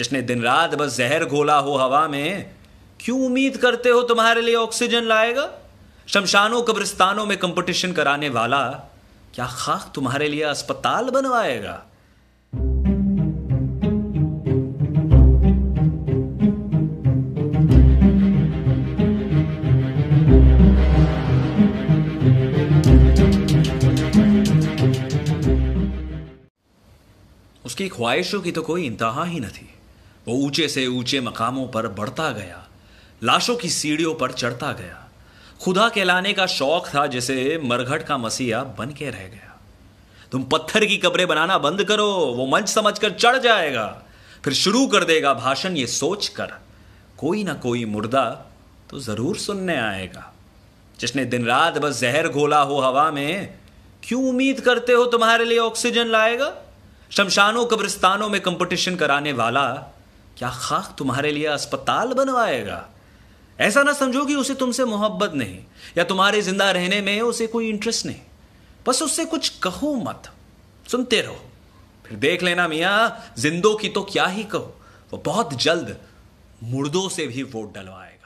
जिसने दिन रात बस जहर घोला हो हवा में क्यों उम्मीद करते हो तुम्हारे लिए ऑक्सीजन लाएगा शमशानों कब्रिस्तानों में कंपटीशन कराने वाला क्या खाक तुम्हारे लिए अस्पताल बनवाएगा उसकी ख्वाहिशों की तो कोई इंतहा ही न थी वो ऊंचे से ऊंचे मकामों पर बढ़ता गया लाशों की सीढ़ियों पर चढ़ता गया खुदा कहलाने का शौक था जिसे मरघट का मसीहा बन के रह गया तुम पत्थर की कब्रें बनाना बंद करो वो मंच समझकर चढ़ जाएगा फिर शुरू कर देगा भाषण ये सोच कर कोई ना कोई मुर्दा तो ज़रूर सुनने आएगा जिसने दिन रात बस जहर घोला हो हवा में क्यों उम्मीद करते हो तुम्हारे लिए ऑक्सीजन लाएगा शमशानों कब्रिस्तानों में कंपटीशन कराने वाला क्या खाक तुम्हारे लिए अस्पताल बनवाएगा ऐसा ना समझो कि उसे तुमसे मोहब्बत नहीं या तुम्हारे जिंदा रहने में उसे कोई इंटरेस्ट नहीं बस उससे कुछ कहो मत सुनते रहो फिर देख लेना मियाँ जिंदों की तो क्या ही कहो वो बहुत जल्द मुर्दों से भी वोट डलवाएगा